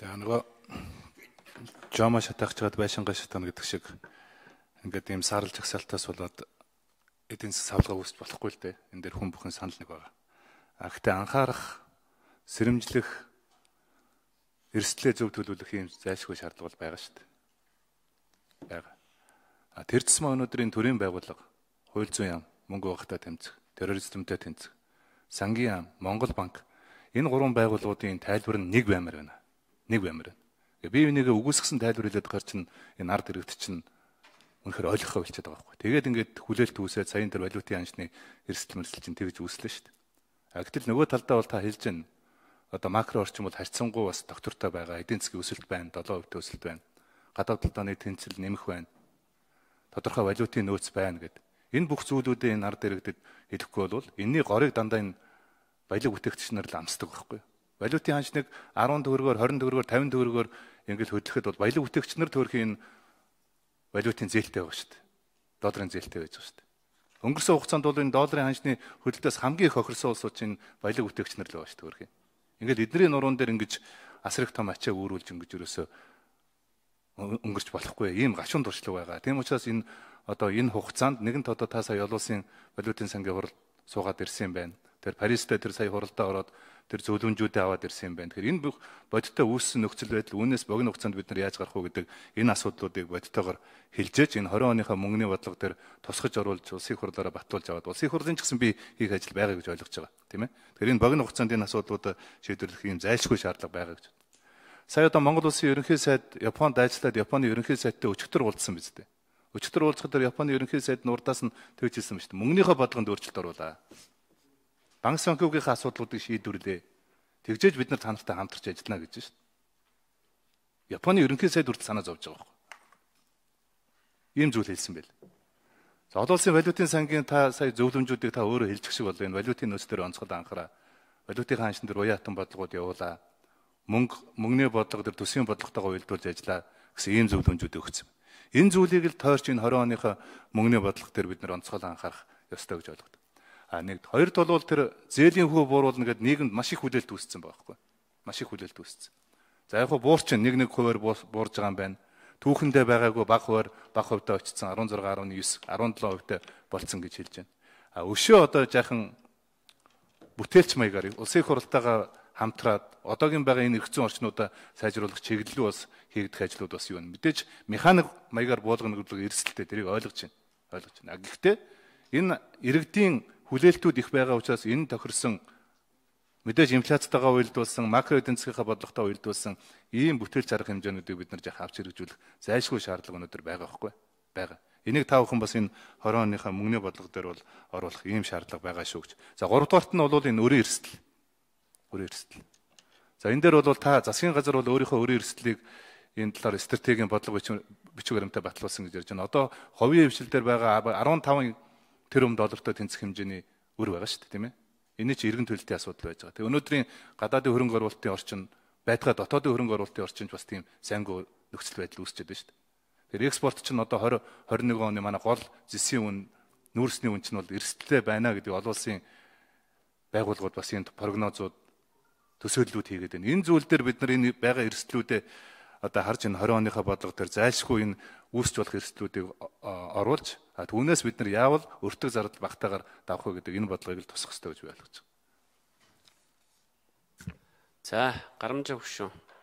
За нөгөө жома шатаахч гад байшингаа шатаана гэдэг шиг ингээд ийм саарлж ахсалтаас болоод эдийн засгийн савлгаа үүсч болохгүй л дээ. Энд дээр хүн бүхэн санал нэг байгаа. А гэхдээ анхаарах, сэрэмжлэх, эрсдлээ зөв төлөвлөх ийм зайлшгүй шаардлага бол байгаа шүү дээ. Бага. А тэр тусмаа өнөөдрийн төрийн байгууллага, хууль зүйн яам, мөнгө багтаа тэмцэх, терроризмтэй тэмцэх, сангийн яам, Монгол банк энэ гурван байгууллагуудын тайлбар нь нэг баймар байна нэг баймир. Бие бинийгээ үгүйсгсэн тайлбар хэлээд гар чинь энэ ард иргэд чинь үнэхээр ойлгохоо хэлчихэд байгаа байхгүй. Тэгээд ингээд хүлээлт үүсээд саяын дээр валютын анчны эрсдэл мэрсэл чинь тэгж үүслээ шүү дээ. А гэтэл нөгөө талдаа бол та хэлж байна. Одоо макро орчин бол харьцангуй бас доктортой байгаа. Эдийн засгийн өсөлт байна, 7% өсөлт байна. Гадаад талдааны тэнцэл нэмэх байна. Тодорхой валютын нөөц байна гэд. Энэ бүх зүйлүүдээ энэ ард иргэдэд хэлэхгүй бол энэний горыг дандаа энэ баялаг бүтээгч нар л амсдаг байхгүй юу? Валютын ханшныг 10 төгрөгөөр 20 төгрөгөөр 50 төгрөгөөр ингээд хөдлөхөд бол баялаг бүтээгч нар төрөх энэ валютын зээлтэй байгаа шүү дээ. Долларын зээлтэй байж байгаа шүү дээ. Өнгөрсөн хугацаанд бол энэ долларын ханшны хөдлөлтөөс хамгийн их хохирсон улсууд чинь баялаг бүтээгч нар л байгаа шүү дээ. Ингээд эдний нуруунд дээр ингэж асар их том ачаа үүрүүлж ингэж ерөөсөө өнгөрч болохгүй ийм гашуун туршлага байгаа. Тийм учраас энэ одоо энэ хугацаанд нэгэн тодо та сая олуулсын валютын сангийн хурал суугаад ирсэн юм байна. Тэр Паристай тэр сая хуралдаа ороод тэр зөвлөмжүүдээ аваад ирсэн юм байна. Тэгэхээр энэ бодиттой үүссэн нөхцөл байдал үүнээс богино хугацаанд бид нар яаж гарах вэ гэдэг энэ асуудлуудыг бодиттойгоор хэлжээч энэ 20 оныхоо мөнгөний бодлого дээр тусгаж оруулж улсын хурлаараа батуулж аваад улсын хурлын ч гэсэн би хийх ажил байгаа гэж ойлгож байгаа тийм ээ. Тэгэхээр энэ богино хугацаанд энэ асуудлуудыг шийдвэрлэх юм зайлшгүй шаардлага байгаа гэж. Сая одоо Монгол улсын ерөнхий сайд Японд ажиллаад Японы ерөнхий сайдтай өчтөр уулзсан биз дээ. Өчтөр уулзахад Японы ерөнхий сайд нурдаас нь тэр хэлсэн ба шүү дээ. Мөнгөнийхөө бодлогонд өөрчлөлт оруулаа банк санхүүгийнхаа асуудлуудыг шийдвэрлэе. Тэгжээж бид нар танартай хамтарч ажиллана гэж шүү дээ. Японы ерөнхий сайд хүртэл санаа зовж байгаа байхгүй. Ийм зүйл хэлсэн байл. За олон улсын валютын сангийн та сая зөвлөмжүүдийг та өөрөө хэлчих шиг болов энэ валютын нөөц дээр онцгой анхаараа. Валютын хаанчин дээр уяатан бодлогод явуулаа. Мөнгө мөнгөний бодлого дээр төсвийн бодлоготойгоо үйлдвэрлэж ажиллаа гэсэн ийм зөвлөмжүүд өгсөн. Энэ зүйлийг л тойрч энэ 20 оныхоо мөнгөний бодлого дээр бид нэр онцгой анхаарах ёстой гэж ойлгодог. А нэгд хоёрд бол тэр зээлийн хөө бууруулна гэдэг нийгэмд маш их хүлээлт үүссэн байхгүй. Маш их хүлээлт үүссэн. За яг буур чинь нэг нэг хуваар буурж байгаа юм байна. Түүхэндээ байгаагүй баг хуваар баг хувьдаа очсон 16.9 17% та болцсон гэж хэлж байна. А өшөө одоо жаахан бүтээлч маягаар улсын их хурлтайгаа хамтраад одоогийн байгаа энэ эргэцэн орчнуудаа сайжруулах чиглэлүү бас хийгдэх ажлууд бас юу вэ? Мэдээж механик маягаар буулгана гэдэг эрсдэлтэй тэрийг ойлгож байна. Ойлгож байна. Гэхдээ энэ иргэдийн хүлээлтүүд их байгаа учраас энэ тохирсон мэдээж инфляцтайгаа уялдуулсан макро эдийн засгийнхаа бодлоготой уялдуулсан ийм бүтээл чарах хэмжээнүүдийг бид нар жах авч хэрэгжүүлэх зайлшгүй шаардлага өнөөдөр байгаа байхгүй байгаа. Энийг та бүхэн бас энэ 20 оныхаа мөнгөний бодлого дээр бол оруулах ийм шаардлага байгаа шүү гэж. За 3 дугаарт нь бол энэ өрийн эрсдэл. Өрийн эрсдэл. За энэ дээр бол та засгийн газар бол өөрийнхөө өрийн эрсдлийг энэ талаар стратегийн бодлого бичиг баримтаа батлуулсан гэж ярьж байна. Одоо ховийн хөвшил дээр байгаа 15 тэр өмд олортой тэнцэх хэмжээний өр байгаа шүү дээ тийм ээ. Энэ чинь иргэн төлөлтийн асуудал байж байгаа. Тэгээ өнөөдрийн гадаадын хөрөнгө оруулалтын орчин байтгаа дотоодын хөрөнгө оруулалтын орчинд бас тийм сайнгүй нөхцөл байдал үүсчээд байна шүү дээ. Тэр экспорт чинь одоо 20 21 оны манай гол зэсийн үн нүүрсний үн чинь бол эрсдэлтэй байна гэдэг олон улсын байгууллагууд бас энэ прогнозууд төсөөллүүд хийгээд байна. Энэ зүйл дээр бид нар энэ байгаа эрсдлүүдээ одоо харж энэ 20 оныхаа бодлого дээр зайлшгүй энэ үүсч болох эрсдлүүдийг оруулж түүнээс бид нар яавал өртөг зардал багтаагаар давах вэ гэдэг энэ бодлогыг л тусах хэрэгтэй гэж би ойлгож байна. За, гарамжаа хөшөө.